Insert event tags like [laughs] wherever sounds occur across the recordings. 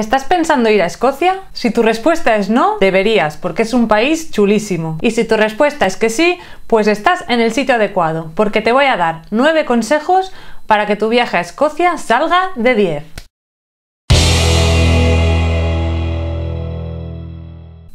¿Estás pensando ir a Escocia? Si tu respuesta es no, deberías, porque es un país chulísimo. Y si tu respuesta es que sí, pues estás en el sitio adecuado, porque te voy a dar 9 consejos para que tu viaje a Escocia salga de 10.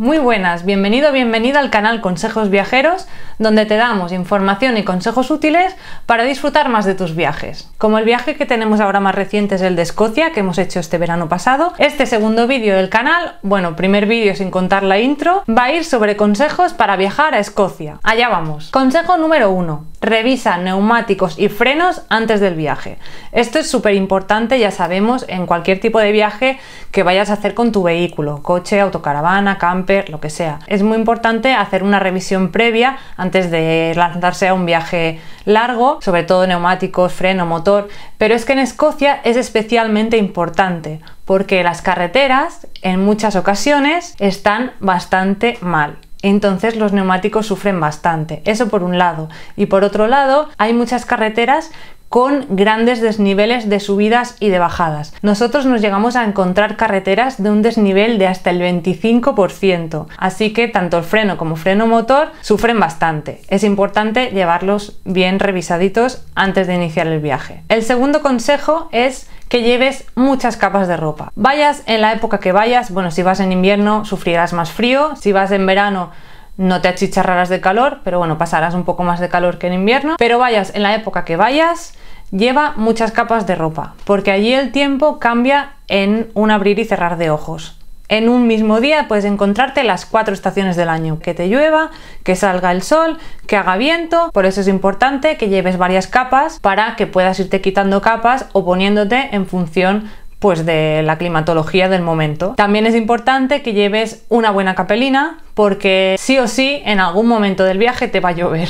Muy buenas, bienvenido, bienvenida al canal Consejos Viajeros, donde te damos información y consejos útiles para disfrutar más de tus viajes. Como el viaje que tenemos ahora más reciente es el de Escocia, que hemos hecho este verano pasado, este segundo vídeo del canal, bueno, primer vídeo sin contar la intro, va a ir sobre consejos para viajar a Escocia. Allá vamos. Consejo número 1. Revisa neumáticos y frenos antes del viaje. Esto es súper importante, ya sabemos, en cualquier tipo de viaje que vayas a hacer con tu vehículo, coche, autocaravana, camper, lo que sea. Es muy importante hacer una revisión previa antes de lanzarse a un viaje largo, sobre todo neumáticos, freno, motor. Pero es que en Escocia es especialmente importante porque las carreteras en muchas ocasiones están bastante mal entonces los neumáticos sufren bastante. Eso por un lado. Y por otro lado, hay muchas carreteras con grandes desniveles de subidas y de bajadas. Nosotros nos llegamos a encontrar carreteras de un desnivel de hasta el 25%, así que tanto el freno como freno motor sufren bastante. Es importante llevarlos bien revisaditos antes de iniciar el viaje. El segundo consejo es que lleves muchas capas de ropa. Vayas en la época que vayas, bueno, si vas en invierno sufrirás más frío, si vas en verano no te achicharrarás de calor, pero bueno, pasarás un poco más de calor que en invierno, pero vayas en la época que vayas, lleva muchas capas de ropa, porque allí el tiempo cambia en un abrir y cerrar de ojos. En un mismo día puedes encontrarte las cuatro estaciones del año, que te llueva, que salga el sol, que haga viento, por eso es importante que lleves varias capas para que puedas irte quitando capas o poniéndote en función pues de la climatología del momento. También es importante que lleves una buena capelina porque sí o sí en algún momento del viaje te va a llover.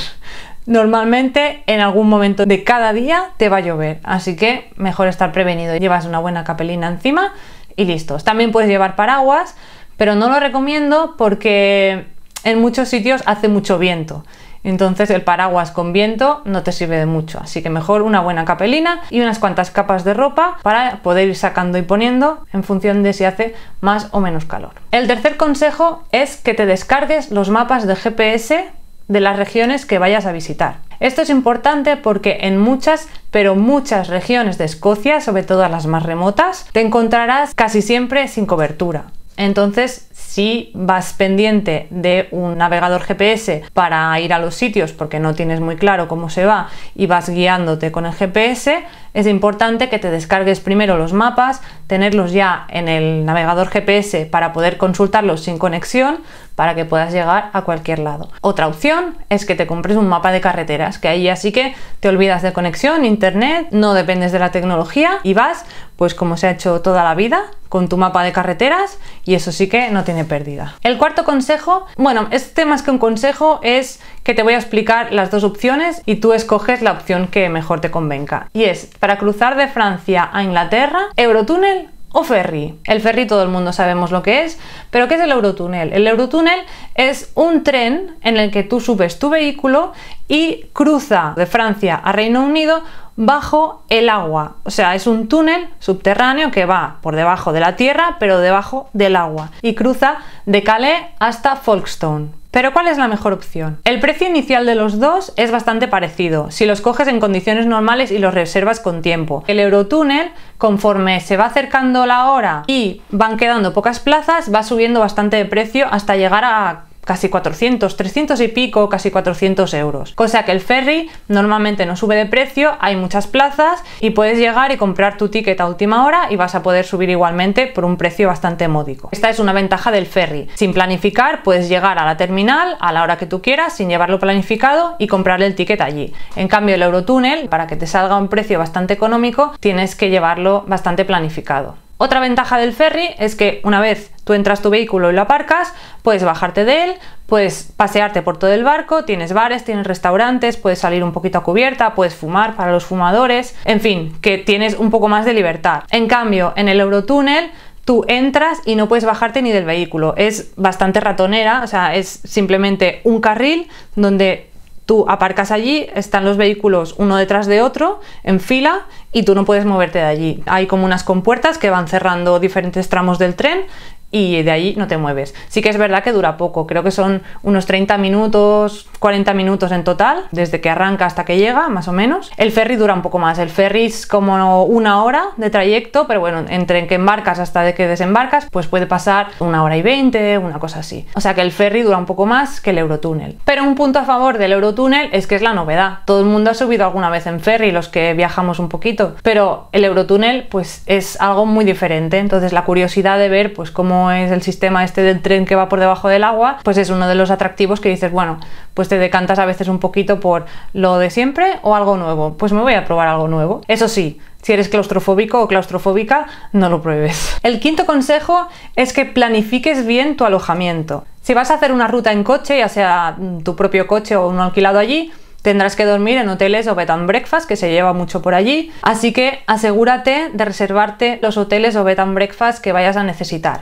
Normalmente en algún momento de cada día te va a llover, así que mejor estar prevenido. Llevas una buena capelina encima y listos. También puedes llevar paraguas, pero no lo recomiendo porque en muchos sitios hace mucho viento. Entonces el paraguas con viento no te sirve de mucho, así que mejor una buena capelina y unas cuantas capas de ropa para poder ir sacando y poniendo en función de si hace más o menos calor. El tercer consejo es que te descargues los mapas de GPS de las regiones que vayas a visitar. Esto es importante porque en muchas, pero muchas regiones de Escocia, sobre todo las más remotas, te encontrarás casi siempre sin cobertura. Entonces, si vas pendiente de un navegador GPS para ir a los sitios porque no tienes muy claro cómo se va y vas guiándote con el GPS, es importante que te descargues primero los mapas, tenerlos ya en el navegador GPS para poder consultarlos sin conexión, para que puedas llegar a cualquier lado. Otra opción es que te compres un mapa de carreteras, que ahí así que te olvidas de conexión, internet, no dependes de la tecnología y vas, pues como se ha hecho toda la vida, con tu mapa de carreteras y eso sí que no tiene pérdida. El cuarto consejo, bueno, este más que un consejo es que te voy a explicar las dos opciones y tú escoges la opción que mejor te convenga. Y es, para cruzar de Francia a Inglaterra, Eurotúnel o ferry. El ferry todo el mundo sabemos lo que es, pero ¿qué es el Eurotúnel? El Eurotúnel es un tren en el que tú subes tu vehículo y cruza de Francia a Reino Unido bajo el agua. O sea, es un túnel subterráneo que va por debajo de la tierra, pero debajo del agua, y cruza de Calais hasta Folkestone. Pero ¿cuál es la mejor opción? El precio inicial de los dos es bastante parecido, si los coges en condiciones normales y los reservas con tiempo. El Eurotúnel, conforme se va acercando la hora y van quedando pocas plazas, va subiendo bastante de precio hasta llegar a casi 400, 300 y pico, casi 400 euros. Cosa que el ferry normalmente no sube de precio, hay muchas plazas y puedes llegar y comprar tu ticket a última hora y vas a poder subir igualmente por un precio bastante módico. Esta es una ventaja del ferry. Sin planificar puedes llegar a la terminal a la hora que tú quieras sin llevarlo planificado y comprar el ticket allí. En cambio el Eurotúnel, para que te salga un precio bastante económico, tienes que llevarlo bastante planificado. Otra ventaja del ferry es que una vez tú entras tu vehículo y lo aparcas, puedes bajarte de él, puedes pasearte por todo el barco, tienes bares, tienes restaurantes, puedes salir un poquito a cubierta, puedes fumar para los fumadores, en fin, que tienes un poco más de libertad. En cambio, en el Eurotúnel tú entras y no puedes bajarte ni del vehículo. Es bastante ratonera, o sea, es simplemente un carril donde Tú aparcas allí, están los vehículos uno detrás de otro, en fila, y tú no puedes moverte de allí. Hay como unas compuertas que van cerrando diferentes tramos del tren y de ahí no te mueves. Sí que es verdad que dura poco, creo que son unos 30 minutos, 40 minutos en total, desde que arranca hasta que llega, más o menos. El ferry dura un poco más, el ferry es como una hora de trayecto, pero bueno, entre que embarcas hasta de que desembarcas, pues puede pasar una hora y 20 una cosa así. O sea que el ferry dura un poco más que el Eurotúnel. Pero un punto a favor del Eurotúnel es que es la novedad. Todo el mundo ha subido alguna vez en ferry, los que viajamos un poquito, pero el Eurotúnel pues es algo muy diferente, entonces la curiosidad de ver pues cómo es el sistema este del tren que va por debajo del agua, pues es uno de los atractivos que dices, bueno, pues te decantas a veces un poquito por lo de siempre o algo nuevo. Pues me voy a probar algo nuevo. Eso sí, si eres claustrofóbico o claustrofóbica, no lo pruebes. El quinto consejo es que planifiques bien tu alojamiento. Si vas a hacer una ruta en coche, ya sea mm, tu propio coche o uno alquilado allí, tendrás que dormir en hoteles o bed and breakfast que se lleva mucho por allí, así que asegúrate de reservarte los hoteles o bed and breakfast que vayas a necesitar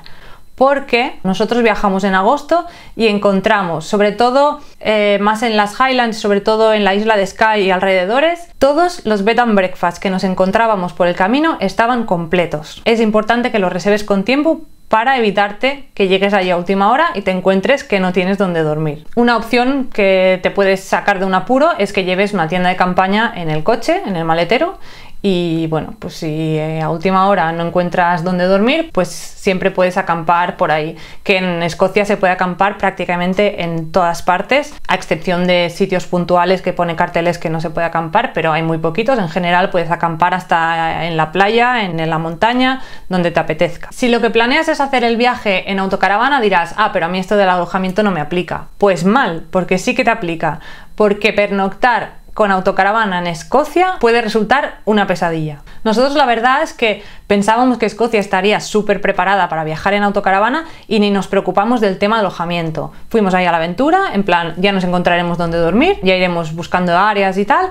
porque nosotros viajamos en agosto y encontramos, sobre todo eh, más en las Highlands, sobre todo en la isla de Skye y alrededores, todos los bed and breakfast que nos encontrábamos por el camino estaban completos. Es importante que los reserves con tiempo para evitarte que llegues allí a última hora y te encuentres que no tienes donde dormir. Una opción que te puedes sacar de un apuro es que lleves una tienda de campaña en el coche, en el maletero, y bueno, pues si eh, a última hora no encuentras dónde dormir, pues siempre puedes acampar por ahí. Que en Escocia se puede acampar prácticamente en todas partes, a excepción de sitios puntuales que pone carteles que no se puede acampar, pero hay muy poquitos. En general puedes acampar hasta eh, en la playa, en la montaña, donde te apetezca. Si lo que planeas es hacer el viaje en autocaravana, dirás, ah, pero a mí esto del alojamiento no me aplica. Pues mal, porque sí que te aplica. Porque pernoctar con autocaravana en Escocia puede resultar una pesadilla. Nosotros la verdad es que pensábamos que Escocia estaría súper preparada para viajar en autocaravana y ni nos preocupamos del tema alojamiento. Fuimos ahí a la aventura, en plan, ya nos encontraremos donde dormir, ya iremos buscando áreas y tal,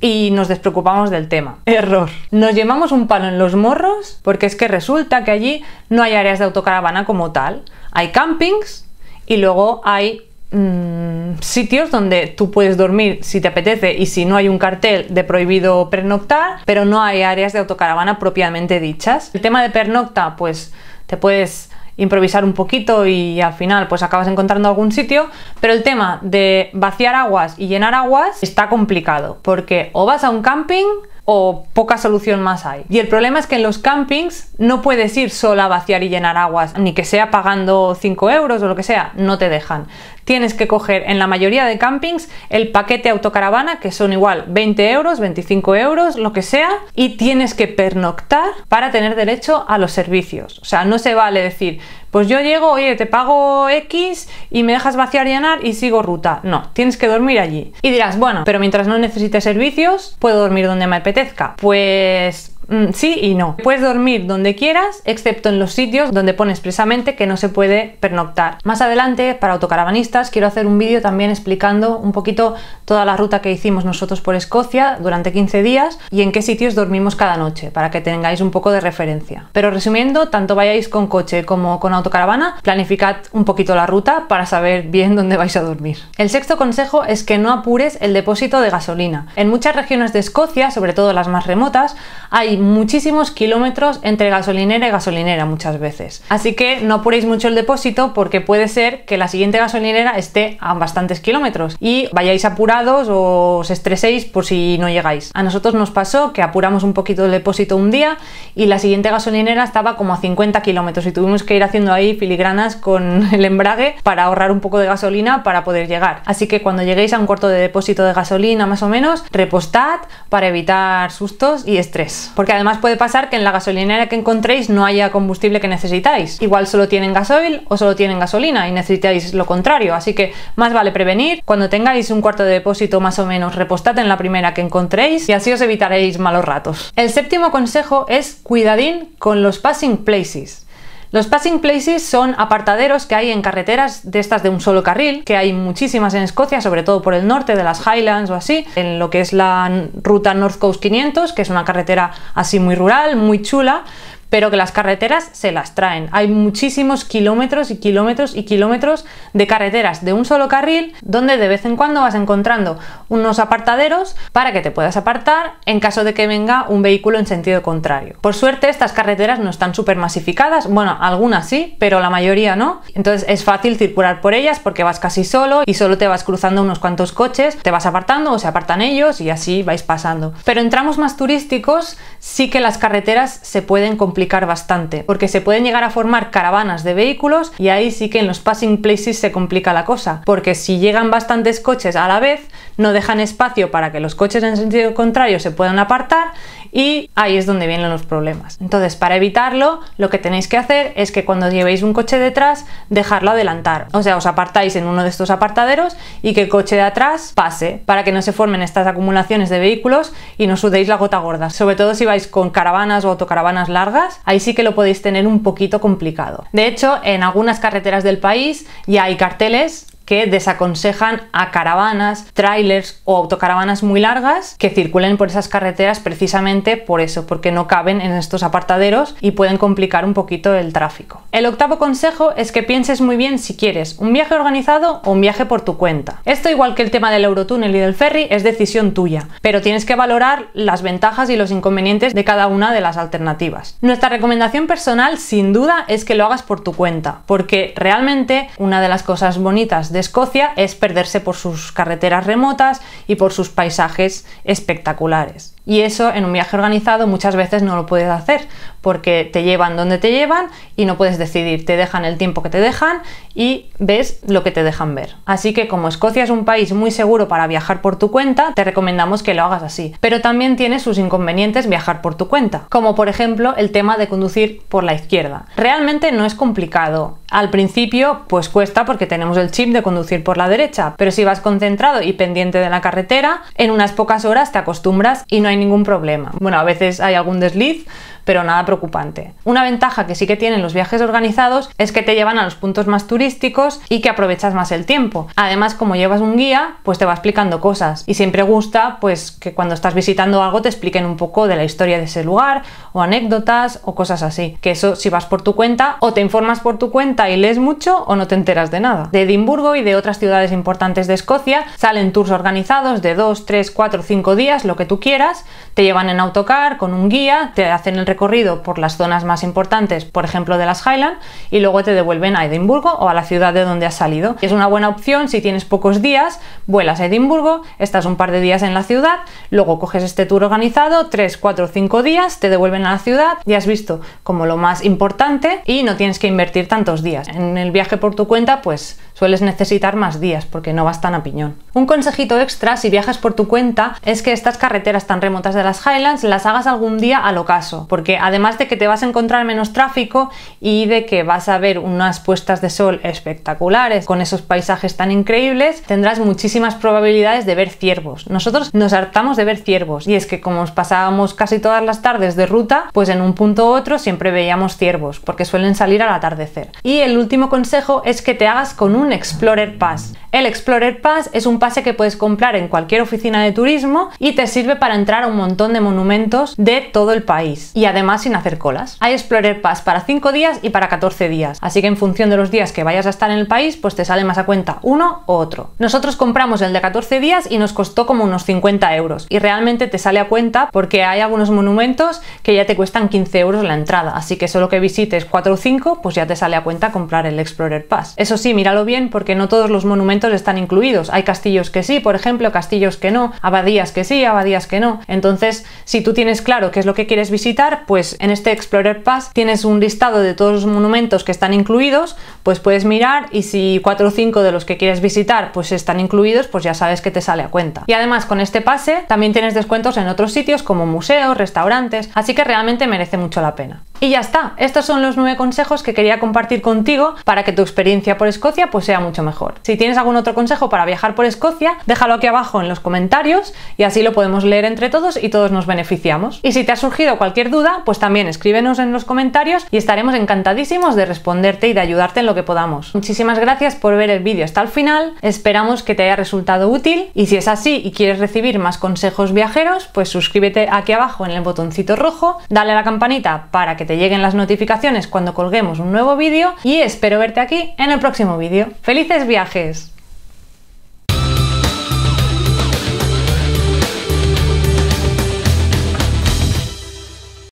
y nos despreocupamos del tema. Error. Nos llevamos un palo en los morros porque es que resulta que allí no hay áreas de autocaravana como tal. Hay campings y luego hay Mm, sitios donde tú puedes dormir si te apetece y si no hay un cartel de prohibido pernoctar, pero no hay áreas de autocaravana propiamente dichas. El tema de pernocta, pues te puedes improvisar un poquito y al final pues acabas encontrando algún sitio, pero el tema de vaciar aguas y llenar aguas está complicado porque o vas a un camping o poca solución más hay. Y el problema es que en los campings no puedes ir sola a vaciar y llenar aguas, ni que sea pagando 5 euros o lo que sea, no te dejan tienes que coger en la mayoría de campings el paquete autocaravana, que son igual 20 euros, 25 euros, lo que sea, y tienes que pernoctar para tener derecho a los servicios. O sea, no se vale decir, pues yo llego, oye, te pago X y me dejas vaciar y llenar y sigo ruta. No, tienes que dormir allí. Y dirás, bueno, pero mientras no necesite servicios, puedo dormir donde me apetezca. Pues Mm, sí y no. Puedes dormir donde quieras, excepto en los sitios donde pone expresamente que no se puede pernoctar. Más adelante, para autocaravanistas, quiero hacer un vídeo también explicando un poquito toda la ruta que hicimos nosotros por Escocia durante 15 días y en qué sitios dormimos cada noche, para que tengáis un poco de referencia. Pero resumiendo, tanto vayáis con coche como con autocaravana, planificad un poquito la ruta para saber bien dónde vais a dormir. El sexto consejo es que no apures el depósito de gasolina. En muchas regiones de Escocia, sobre todo las más remotas, hay muchísimos kilómetros entre gasolinera y gasolinera muchas veces. Así que no apuréis mucho el depósito porque puede ser que la siguiente gasolinera esté a bastantes kilómetros y vayáis apurados o os estreséis por si no llegáis. A nosotros nos pasó que apuramos un poquito el depósito un día y la siguiente gasolinera estaba como a 50 kilómetros y tuvimos que ir haciendo ahí filigranas con [laughs] el embrague para ahorrar un poco de gasolina para poder llegar. Así que cuando lleguéis a un cuarto de depósito de gasolina más o menos, repostad para evitar sustos y estrés. Porque además puede pasar que en la gasolinera que encontréis no haya combustible que necesitáis. Igual solo tienen gasoil o solo tienen gasolina y necesitáis lo contrario. Así que más vale prevenir. Cuando tengáis un cuarto de depósito más o menos, repostad en la primera que encontréis y así os evitaréis malos ratos. El séptimo consejo es cuidadín con los passing places. Los passing places son apartaderos que hay en carreteras de estas de un solo carril, que hay muchísimas en Escocia, sobre todo por el norte de las Highlands o así, en lo que es la ruta North Coast 500, que es una carretera así muy rural, muy chula, pero que las carreteras se las traen. Hay muchísimos kilómetros y kilómetros y kilómetros de carreteras de un solo carril donde de vez en cuando vas encontrando unos apartaderos para que te puedas apartar en caso de que venga un vehículo en sentido contrario. Por suerte estas carreteras no están súper masificadas, bueno, algunas sí, pero la mayoría no. Entonces es fácil circular por ellas porque vas casi solo y solo te vas cruzando unos cuantos coches, te vas apartando o se apartan ellos y así vais pasando. Pero en tramos más turísticos sí que las carreteras se pueden comprar bastante, porque se pueden llegar a formar caravanas de vehículos y ahí sí que en los passing places se complica la cosa, porque si llegan bastantes coches a la vez, no dejan espacio para que los coches en sentido contrario se puedan apartar y ahí es donde vienen los problemas. Entonces, para evitarlo, lo que tenéis que hacer es que cuando llevéis un coche detrás, dejarlo adelantar. O sea, os apartáis en uno de estos apartaderos y que el coche de atrás pase para que no se formen estas acumulaciones de vehículos y no sudéis la gota gorda. Sobre todo si vais con caravanas o autocaravanas largas, ahí sí que lo podéis tener un poquito complicado. De hecho, en algunas carreteras del país ya hay carteles que desaconsejan a caravanas, trailers o autocaravanas muy largas que circulen por esas carreteras precisamente por eso, porque no caben en estos apartaderos y pueden complicar un poquito el tráfico. El octavo consejo es que pienses muy bien si quieres un viaje organizado o un viaje por tu cuenta. Esto igual que el tema del Eurotúnel y del ferry es decisión tuya, pero tienes que valorar las ventajas y los inconvenientes de cada una de las alternativas. Nuestra recomendación personal sin duda es que lo hagas por tu cuenta, porque realmente una de las cosas bonitas de Escocia es perderse por sus carreteras remotas y por sus paisajes espectaculares. Y eso en un viaje organizado muchas veces no lo puedes hacer porque te llevan donde te llevan y no puedes decidir, te dejan el tiempo que te dejan y ves lo que te dejan ver. Así que como Escocia es un país muy seguro para viajar por tu cuenta, te recomendamos que lo hagas así. Pero también tiene sus inconvenientes viajar por tu cuenta, como por ejemplo el tema de conducir por la izquierda. Realmente no es complicado. Al principio pues cuesta porque tenemos el chip de conducir por la derecha, pero si vas concentrado y pendiente de la carretera, en unas pocas horas te acostumbras y no hay ningún problema. Bueno, a veces hay algún desliz, pero nada preocupante. Una ventaja que sí que tienen los viajes organizados es que te llevan a los puntos más turísticos y que aprovechas más el tiempo. Además, como llevas un guía, pues te va explicando cosas y siempre gusta pues que cuando estás visitando algo te expliquen un poco de la historia de ese lugar o anécdotas o cosas así. Que eso si vas por tu cuenta o te informas por tu cuenta y lees mucho o no te enteras de nada. De Edimburgo y de otras ciudades importantes de Escocia salen tours organizados de 2, 3, 4, 5 días, lo que tú quieras, te llevan en autocar con un guía, te hacen el Corrido por las zonas más importantes, por ejemplo de las Highland, y luego te devuelven a Edimburgo o a la ciudad de donde has salido. Es una buena opción si tienes pocos días, vuelas a Edimburgo, estás un par de días en la ciudad, luego coges este tour organizado, 3, 4, 5 días, te devuelven a la ciudad y has visto como lo más importante y no tienes que invertir tantos días. En el viaje por tu cuenta, pues sueles necesitar más días porque no vas tan a piñón. Un consejito extra si viajas por tu cuenta es que estas carreteras tan remotas de las Highlands las hagas algún día al ocaso, porque además de que te vas a encontrar menos tráfico y de que vas a ver unas puestas de sol espectaculares con esos paisajes tan increíbles, tendrás muchísimas probabilidades de ver ciervos. Nosotros nos hartamos de ver ciervos y es que como os pasábamos casi todas las tardes de ruta, pues en un punto u otro siempre veíamos ciervos porque suelen salir al atardecer. Y el último consejo es que te hagas con un Explorer Pass. El Explorer Pass es un pase que puedes comprar en cualquier oficina de turismo y te sirve para entrar a un montón de monumentos de todo el país y además sin hacer colas. Hay Explorer Pass para 5 días y para 14 días, así que en función de los días que vayas a estar en el país, pues te sale más a cuenta uno u otro. Nosotros compramos el de 14 días y nos costó como unos 50 euros y realmente te sale a cuenta porque hay algunos monumentos que ya te cuestan 15 euros la entrada, así que solo que visites 4 o 5, pues ya te sale a cuenta comprar el Explorer Pass. Eso sí, míralo bien porque no todos los monumentos están incluidos. Hay castillos que sí, por ejemplo, castillos que no, abadías que sí, abadías que no. Entonces, si tú tienes claro qué es lo que quieres visitar, pues en este Explorer Pass tienes un listado de todos los monumentos que están incluidos, pues puedes mirar y si cuatro o 5 de los que quieres visitar pues están incluidos, pues ya sabes que te sale a cuenta. Y además con este pase también tienes descuentos en otros sitios como museos, restaurantes, así que realmente merece mucho la pena. Y ya está, estos son los nueve consejos que quería compartir contigo para que tu experiencia por Escocia pues sea mucho mejor. Si tienes algún otro consejo para viajar por Escocia, déjalo aquí abajo en los comentarios y así lo podemos leer entre todos y todos nos beneficiamos. Y si te ha surgido cualquier duda, pues también escríbenos en los comentarios y estaremos encantadísimos de responderte y de ayudarte en lo que podamos. Muchísimas gracias por ver el vídeo hasta el final, esperamos que te haya resultado útil y si es así y quieres recibir más consejos viajeros, pues suscríbete aquí abajo en el botoncito rojo, dale a la campanita para que te lleguen las notificaciones cuando colguemos un nuevo vídeo y espero verte aquí en el próximo vídeo. Felices viajes.